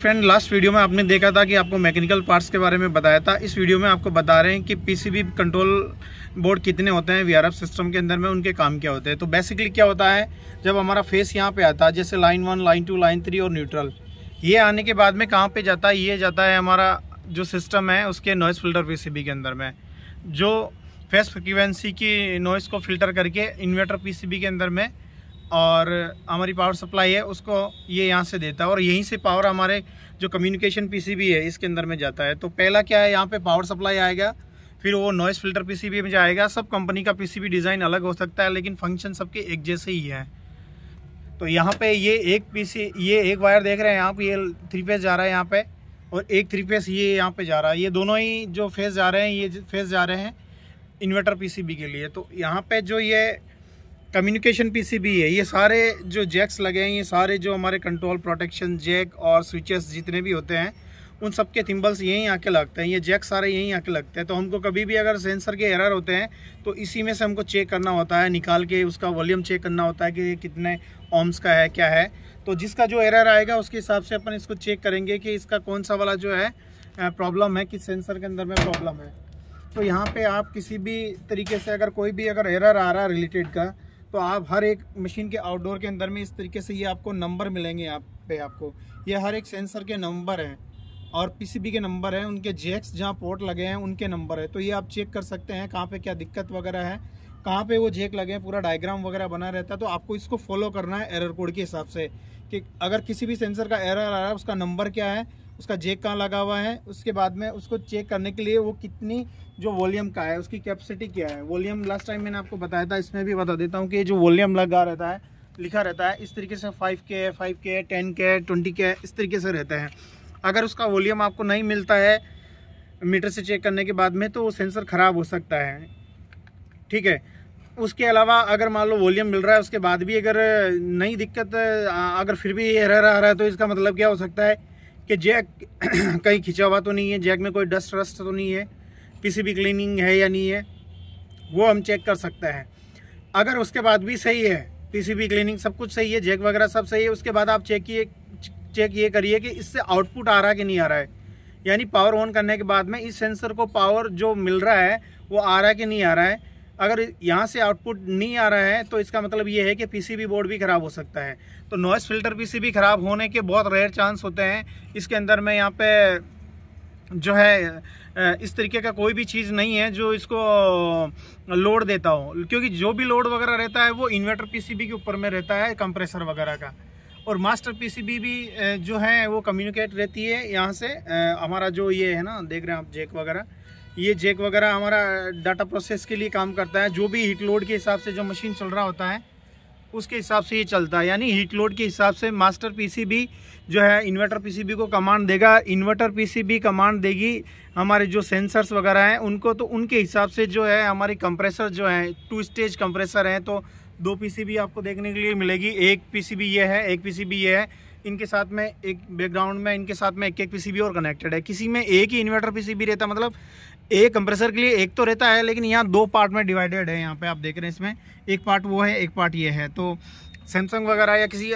friend last video में आपने देखा था कि आपको मैकेनिकल पार्ट्स के बारे में बताया था इस वीडियो में आपको बता रहे हैं कि पीसीबी कंट्रोल बोर्ड कितने होते हैं वीआरएफ सिस्टम के अंदर में उनके काम क्या होते हैं तो बेसिकली क्या होता है जब हमारा फेस यहाँ पे आता है जैसे line one line two line three और न्यूट्रल ये आने के बाद में कहाँ पर जाता है ये जाता है हमारा जो सिस्टम है उसके नॉइस फिल्टर पी के अंदर में जो फेस फ्रिक्वेंसी की नॉइस को फिल्टर करके इन्वर्टर पी के अंदर में और हमारी पावर सप्लाई है उसको ये यहाँ से देता है और यहीं से पावर हमारे जो कम्युनिकेशन पीसीबी है इसके अंदर में जाता है तो पहला क्या है यहाँ पे पावर सप्लाई आएगा फिर वो नॉइस फिल्टर पीसीबी में जाएगा सब कंपनी का पीसीबी डिज़ाइन अलग हो सकता है लेकिन फंक्शन सबके एक जैसे ही है तो यहाँ पर ये एक पी ये एक वायर देख रहे हैं यहाँ पर ये थ्री फेस जा रहा है यहाँ पर और एक थ्री फेस ये यहाँ पे जा रहा है ये दोनों ही जो फेस जा रहे हैं ये फेस जा रहे हैं इन्वर्टर पीसीबी के लिए तो यहाँ पे जो ये कम्युनिकेशन पीसीबी है ये सारे जो जैक्स लगे हैं ये सारे जो हमारे कंट्रोल प्रोटेक्शन जैक और स्विचेस जितने भी होते हैं उन सब के थिम्बल्स यहीं आके लगते हैं ये जैक सारे यहीं आके लगते हैं तो हमको कभी भी अगर सेंसर के एरर होते हैं तो इसी में से हमको चेक करना होता है निकाल के उसका वॉल्यूम चेक करना होता है कि ये कितने ओम्स का है क्या है तो जिसका जो एरर आएगा उसके हिसाब से अपन इसको चेक करेंगे कि इसका कौन सा वाला जो है प्रॉब्लम है कि सेंसर के अंदर में प्रॉब्लम है तो यहाँ पर आप किसी भी तरीके से अगर कोई भी अगर एरर आ रहा है रिलेटेड का तो आप हर एक मशीन के आउटडोर के अंदर में इस तरीके से ये आपको नंबर मिलेंगे आप पे आपको ये हर एक सेंसर के नंबर हैं और पीसीबी के नंबर हैं उनके जेक्स जहाँ पोर्ट लगे हैं उनके नंबर है तो ये आप चेक कर सकते हैं कहाँ पे क्या दिक्कत वगैरह है कहाँ पे वो जेक लगे हैं पूरा डायग्राम वगैरह बना रहता है तो आपको इसको फॉलो करना है एरर कोड के हिसाब से कि अगर किसी भी सेंसर का एरर आ रहा है उसका नंबर क्या है उसका जेक कहाँ लगा हुआ है उसके बाद में उसको चेक करने के लिए वो कितनी जो वॉल्यूम का है उसकी कैपेसिटी क्या है वॉल्यूम लास्ट टाइम मैंने आपको बताया था इसमें भी बता देता हूँ कि जो वॉल्यूम लगा रहता है लिखा रहता है इस तरीके से फाइव के फाइव के टेन के ट्वेंटी के इस तरीके से रहते हैं अगर उसका वॉल्यूम आपको नहीं मिलता है मीटर से चेक करने के बाद में तो वो सेंसर ख़राब हो सकता है ठीक है उसके अलावा अगर मान लो वॉल्यूम मिल रहा है उसके बाद भी अगर नई दिक्कत अगर फिर भी एरर रह रहा है तो इसका मतलब क्या हो सकता है कि जैक कहीं खिंचा हुआ तो नहीं है जैक में कोई डस्ट रस्ट तो नहीं है पीसीबी क्लीनिंग है या नहीं है वो हम चेक कर सकते हैं अगर उसके बाद भी सही है पीसीबी क्लीनिंग सब कुछ सही है जैक वगैरह सब सही है उसके बाद आप चेक किए चेक ये करिए कि इससे आउटपुट आ रहा है कि नहीं आ रहा है यानी पावर ऑन करने के बाद में इस सेंसर को पावर जो मिल रहा है वो आ रहा है कि नहीं आ रहा है अगर यहाँ से आउटपुट नहीं आ रहा है तो इसका मतलब ये है कि पीसीबी बोर्ड भी ख़राब हो सकता है तो नॉइस फिल्टर पीसीबी ख़राब होने के बहुत रेयर चांस होते हैं इसके अंदर में यहाँ पे जो है इस तरीके का कोई भी चीज़ नहीं है जो इसको लोड देता हो क्योंकि जो भी लोड वगैरह रहता है वो इन्वर्टर पी के ऊपर में रहता है कंप्रेसर वगैरह का और मास्टर पीसीबी भी जो है वो कम्युनिकेट रहती है यहाँ से हमारा जो ये है ना देख रहे हैं आप जेक वगैरह ये जेक वगैरह हमारा डाटा प्रोसेस के लिए काम करता है जो भी हीट लोड के हिसाब से जो मशीन चल रहा होता है उसके हिसाब से ये चलता है यानी हीट लोड के हिसाब से मास्टर पीसीबी जो है इन्वर्टर पीसीबी को कमांड देगा इन्वर्टर पीसीबी कमांड देगी हमारे जो सेंसर्स वगैरह हैं उनको तो उनके हिसाब से जो है हमारे कंप्रेसर जो है टू स्टेज कंप्रेसर हैं तो दो पीसीबी आपको देखने के लिए मिलेगी एक पी ये है एक पीसीबी ये है इनके साथ में एक बैकग्राउंड में इनके साथ में एक एक पी और कनेक्टेड है किसी में एक ही इन्वर्टर पी रहता मतलब एक कंप्रेसर के लिए एक तो रहता है लेकिन यहाँ दो पार्ट में डिवाइडेड है यहाँ पे आप देख रहे हैं इसमें एक पार्ट वो है एक पार्ट ये है तो सैमसंग वगैरह या किसी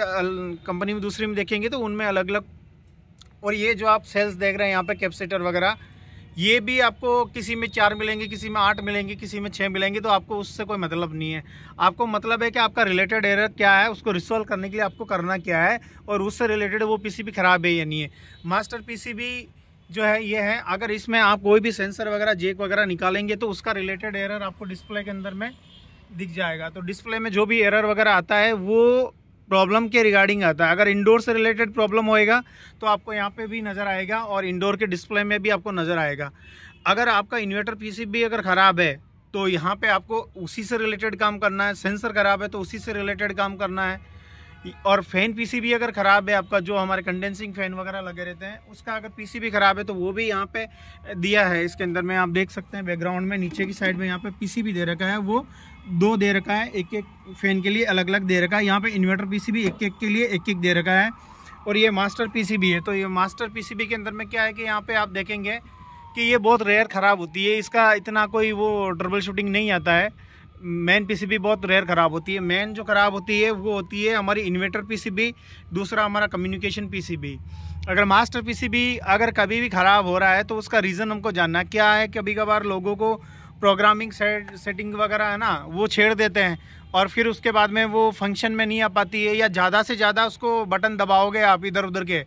कंपनी में दूसरी में देखेंगे तो उनमें अलग अलग और ये जो आप सेल्स देख रहे हैं यहाँ पे कैपेसिटर वगैरह ये भी आपको किसी में चार मिलेंगे किसी में आठ मिलेंगे किसी में छः मिलेंगे तो आपको उससे कोई मतलब नहीं है आपको मतलब है कि आपका रिलेटेड एरर क्या है उसको रिसोल्व करने के लिए आपको करना क्या है और उससे रिलेटेड वो पीसीबी ख़राब है या नहीं है मास्टर पीसीबी जो है ये है अगर इसमें आप कोई भी सेंसर वगैरह जेक वगैरह निकालेंगे तो उसका रिलेटेड एरर आपको डिस्प्ले के अंदर में दिख जाएगा तो डिस्प्ले में जो भी एरर वगैरह आता है वो प्रॉब्लम के रिगार्डिंग आता है अगर इंडोर से रिलेटेड प्रॉब्लम होएगा तो आपको यहाँ पे भी नज़र आएगा और इंडोर के डिस्प्ले में भी आपको नज़र आएगा अगर आपका इन्वर्टर भी अगर ख़राब है तो यहाँ पर आपको उसी से रिलेटेड काम करना है सेंसर ख़राब है तो उसी से रिलेटेड काम करना है और फैन पीसीबी अगर ख़राब है आपका जो हमारे कंडेंसिंग फ़ैन वगैरह लगे रहते हैं उसका अगर पीसीबी ख़राब है तो वो भी यहाँ पे दिया है इसके अंदर में आप देख सकते हैं बैकग्राउंड में नीचे की साइड में यहाँ पे पीसीबी दे रखा है वो दो दे रखा है एक एक फ़ैन के लिए अलग अलग दे रखा है यहाँ पे इन्वर्टर भी एक एक के लिए एक एक दे रखा है और ये मास्टर पी है तो ये मास्टर पी के अंदर में क्या है कि यहाँ पर आप देखेंगे कि ये बहुत रेयर ख़राब होती है इसका इतना कोई वो ट्रबल शूटिंग नहीं आता है मेन पीसीबी बहुत रेयर ख़राब होती है मेन जो ख़राब होती है वो होती है हमारी इन्वेटर पीसीबी दूसरा हमारा कम्युनिकेशन पीसीबी अगर मास्टर पीसीबी अगर कभी भी ख़राब हो रहा है तो उसका रीज़न हमको जानना क्या है कभी कभार लोगों को प्रोग्रामिंग सेट सेटिंग वगैरह है ना वो छेड़ देते हैं और फिर उसके बाद में वो फंक्शन में नहीं आ पाती है या ज़्यादा से ज़्यादा उसको बटन दबाओगे आप इधर उधर के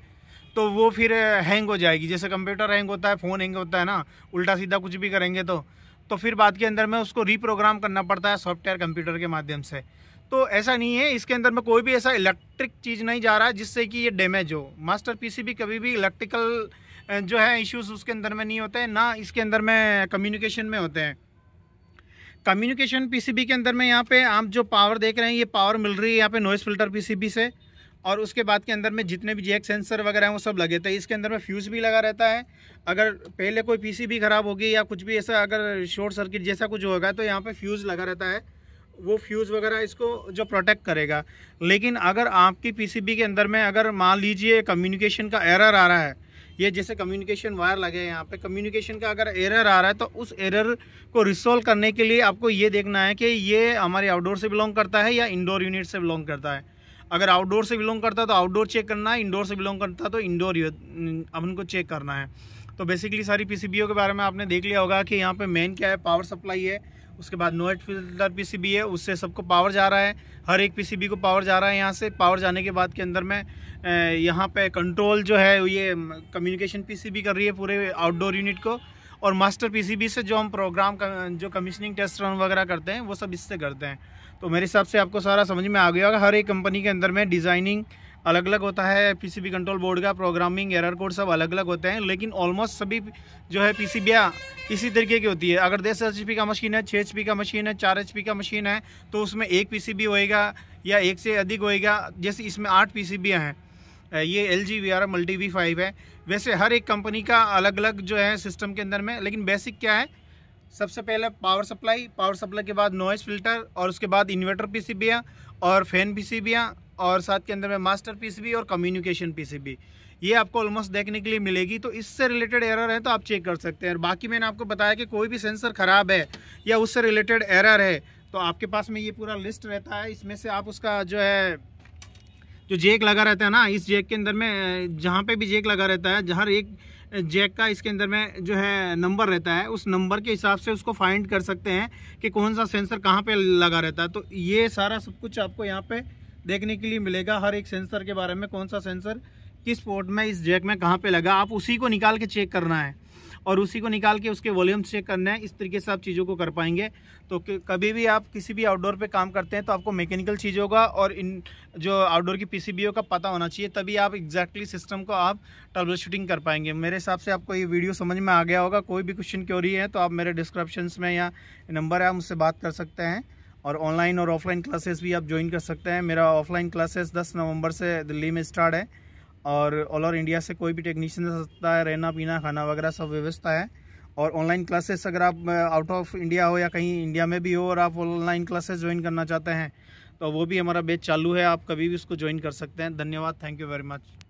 तो वो फिर हैंग हो जाएगी जैसे कंप्यूटर हैंग होता है फ़ोन हैंग होता है ना उल्टा सीधा कुछ भी करेंगे तो तो फिर बाद के अंदर में उसको रीप्रोग्राम करना पड़ता है सॉफ्टवेयर कंप्यूटर के माध्यम से तो ऐसा नहीं है इसके अंदर में कोई भी ऐसा इलेक्ट्रिक चीज़ नहीं जा रहा है जिससे कि ये डैमेज हो मास्टर पीसी भी कभी भी इलेक्ट्रिकल जो है इश्यूज उसके अंदर में नहीं होते हैं ना इसके अंदर में कम्युनिकेशन में होते हैं कम्युनिकेशन पीसीबी के अंदर में यहाँ पे आप जो पावर देख रहे हैं ये पावर मिल रही है यहाँ पे नॉइस फिल्टर पीसीबी से और उसके बाद के अंदर में जितने भी जैक सेंसर वगैरह हैं वो सब लगे थे इसके अंदर में फ्यूज़ भी लगा रहता है अगर पहले कोई पीसी भी ख़राब होगी या कुछ भी ऐसा अगर शॉर्ट सर्किट जैसा कुछ होगा तो यहाँ पर फ्यूज़ लगा रहता है वो फ्यूज़ वगैरह इसको जो प्रोटेक्ट करेगा लेकिन अगर आपकी पी के अंदर में अगर मान लीजिए कम्युनिकेशन का एरर आ रहा है ये जैसे कम्युनिकेशन वायर लगे हैं यहाँ पे कम्युनिकेशन का अगर एरर आ रहा है तो उस एरर को रिसोल्व करने के लिए आपको ये देखना है कि ये हमारे आउटडोर से बिलोंग करता है या इंडोर यूनिट से बिलोंग करता है अगर आउटडोर से बिलोंग करता है तो आउटडोर चेक करना है इंडोर से बिलोंग करता तो है तो इंडोर अपन को चेक करना है तो बेसिकली सारी पी के बारे में आपने देख लिया होगा कि यहाँ पर मेन क्या है पावर सप्लाई है उसके बाद नोएट फिल्टर पीसीबी है उससे सबको पावर जा रहा है हर एक पीसीबी को पावर जा रहा है यहाँ से पावर जाने के बाद के अंदर में यहाँ पे कंट्रोल जो है ये कम्युनिकेशन पीसीबी कर रही है पूरे आउटडोर यूनिट को और मास्टर पीसीबी से जो हम प्रोग्राम का, जो कमीशनिंग टेस्ट रन वगैरह करते हैं वो सब इससे करते हैं तो मेरे हिसाब से आपको सारा समझ में आ गया होगा हर एक कंपनी के अंदर में डिज़ाइनिंग अलग अलग होता है पीसीबी कंट्रोल बोर्ड का प्रोग्रामिंग एरर कोड सब अलग अलग होते हैं लेकिन ऑलमोस्ट सभी जो है पी इसी तरीके की होती है अगर दस एच का मशीन है छः एच का मशीन है चार एच का मशीन है तो उसमें एक पी होएगा या एक से अधिक होएगा जैसे इसमें आठ पी सी हैं ये L G V R multi V five है वैसे हर एक कंपनी का अलग अलग जो है सिस्टम के अंदर में लेकिन बेसिक क्या है सबसे पहले पावर सप्लाई पावर सप्लाई के बाद नॉइस फिल्टर और उसके बाद इन्वर्टर पीसीबीयां और फैन पीसीबीयां और साथ के अंदर में मास्टर पीसीबी और कम्युनिकेशन पीसीबी ये आपको ऑलमोस्ट देखने के लिए मिलेगी तो इससे रिलेटेड एरर है तो आप चेक कर सकते हैं और बाकी मैंने आपको बताया कि कोई भी सेंसर ख़राब है या उससे रिलेटेड एरर है तो आपके पास में ये पूरा लिस्ट रहता है इसमें से आप उसका जो है जो जेक लगा रहता है ना इस जेक के अंदर में जहाँ पे भी जेक लगा रहता है जहाँ एक जैक का इसके अंदर में जो है नंबर रहता है उस नंबर के हिसाब से उसको फाइंड कर सकते हैं कि कौन सा सेंसर कहाँ पे लगा रहता है तो ये सारा सब कुछ आपको यहाँ पे देखने के लिए मिलेगा हर एक सेंसर के बारे में कौन सा सेंसर किस पोर्ट में इस जैक में कहाँ पे लगा आप उसी को निकाल के चेक करना है और उसी को निकाल के उसके वॉल्यूम चेक करना है इस तरीके से आप चीज़ों को कर पाएंगे तो कभी भी आप किसी भी आउटडोर पे काम करते हैं तो आपको मैकेनिकल चीज़ों का और इन जो आउटडोर की पीसीबीओ का पता होना चाहिए तभी आप एग्जैक्टली सिस्टम को आप टर्बल शूटिंग कर पाएंगे मेरे हिसाब से आपको ये वीडियो समझ में आ गया होगा कोई भी क्वेश्चन क्योरी है तो आप मेरे डिस्क्रिप्शन में या नंबर है आप मुझसे बात कर सकते हैं और ऑनलाइन और ऑफलाइन क्लासेस भी आप ज्वाइन कर सकते हैं मेरा ऑफलाइन क्लासेस 10 नवंबर से दिल्ली में स्टार्ट है और ऑल ओवर इंडिया से कोई भी टेक्नीशियन आ सकता है रहना पीना खाना वगैरह सब व्यवस्था है और ऑनलाइन क्लासेस अगर आप आउट ऑफ इंडिया हो या कहीं इंडिया में भी हो और आप ऑनलाइन क्लासेस ज्वाइन करना चाहते हैं तो वो भी हमारा बेच चालू है आप कभी भी उसको ज्वाइन कर सकते हैं धन्यवाद थैंक यू वेरी मच